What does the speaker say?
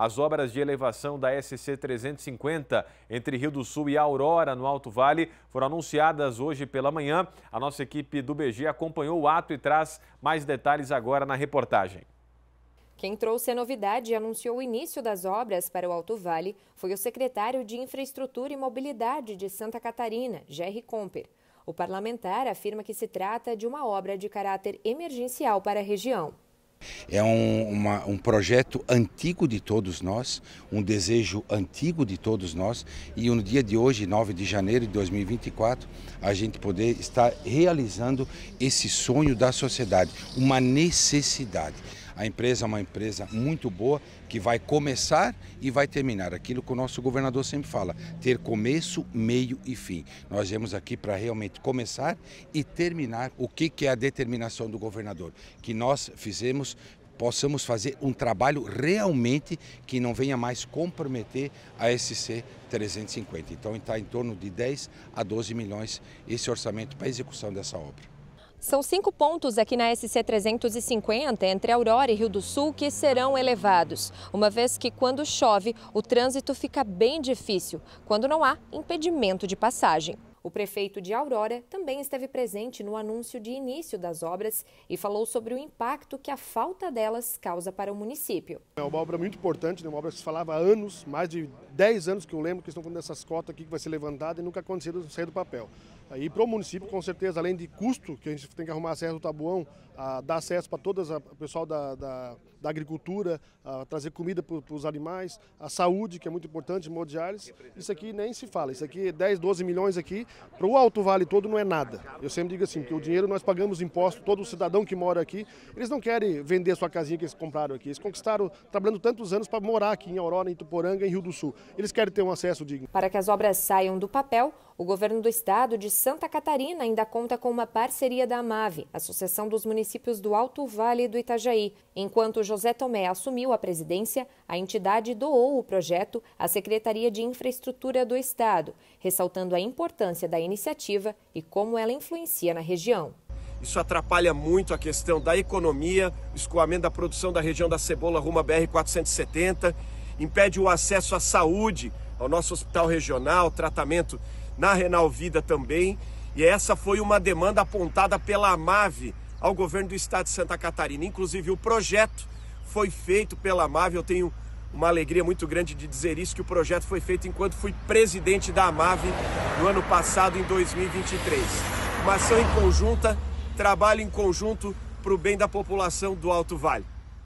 as obras de elevação da SC 350 entre Rio do Sul e Aurora, no Alto Vale, foram anunciadas hoje pela manhã. A nossa equipe do BG acompanhou o ato e traz mais detalhes agora na reportagem. Quem trouxe a novidade e anunciou o início das obras para o Alto Vale foi o secretário de Infraestrutura e Mobilidade de Santa Catarina, Jerry Comper. O parlamentar afirma que se trata de uma obra de caráter emergencial para a região. É um, uma, um projeto antigo de todos nós, um desejo antigo de todos nós e no dia de hoje, 9 de janeiro de 2024, a gente poder estar realizando esse sonho da sociedade, uma necessidade. A empresa é uma empresa muito boa que vai começar e vai terminar. Aquilo que o nosso governador sempre fala, ter começo, meio e fim. Nós viemos aqui para realmente começar e terminar o que, que é a determinação do governador. Que nós fizemos possamos fazer um trabalho realmente que não venha mais comprometer a SC 350. Então está em torno de 10 a 12 milhões esse orçamento para a execução dessa obra. São cinco pontos aqui na SC 350, entre Aurora e Rio do Sul, que serão elevados, uma vez que quando chove, o trânsito fica bem difícil, quando não há impedimento de passagem. O prefeito de Aurora também esteve presente no anúncio de início das obras e falou sobre o impacto que a falta delas causa para o município. É uma obra muito importante, né? uma obra que se falava há anos, mais de 10 anos que eu lembro que estão com essas cotas aqui que vai ser levantada e nunca aconteceu sair do papel. E para o município, com certeza, além de custo, que a gente tem que arrumar a Serra do Tabuão, a dar acesso para todas o pessoal da, da da agricultura, a trazer comida para os animais, a saúde, que é muito importante, hemodiálise. Isso aqui nem se fala. Isso aqui, 10, 12 milhões aqui, para o Alto Vale todo não é nada. Eu sempre digo assim, que o dinheiro nós pagamos imposto, todo cidadão que mora aqui, eles não querem vender a sua casinha que eles compraram aqui. Eles conquistaram, trabalhando tantos anos para morar aqui em Aurora, em Tuporanga, em Rio do Sul. Eles querem ter um acesso digno. Para que as obras saiam do papel, o governo do estado de Santa Catarina ainda conta com uma parceria da AMAVE, Associação dos Municípios do Alto Vale do Itajaí, enquanto José Tomé assumiu a presidência, a entidade doou o projeto à Secretaria de Infraestrutura do Estado, ressaltando a importância da iniciativa e como ela influencia na região. Isso atrapalha muito a questão da economia, escoamento da produção da região da cebola rumo à BR-470, impede o acesso à saúde, ao nosso hospital regional, tratamento na Renal Vida também. E essa foi uma demanda apontada pela MAVE ao governo do estado de Santa Catarina. Inclusive, o projeto foi feito pela Amave. Eu tenho uma alegria muito grande de dizer isso, que o projeto foi feito enquanto fui presidente da Amave no ano passado, em 2023. Uma ação em conjunta, trabalho em conjunto para o bem da população do Alto Vale.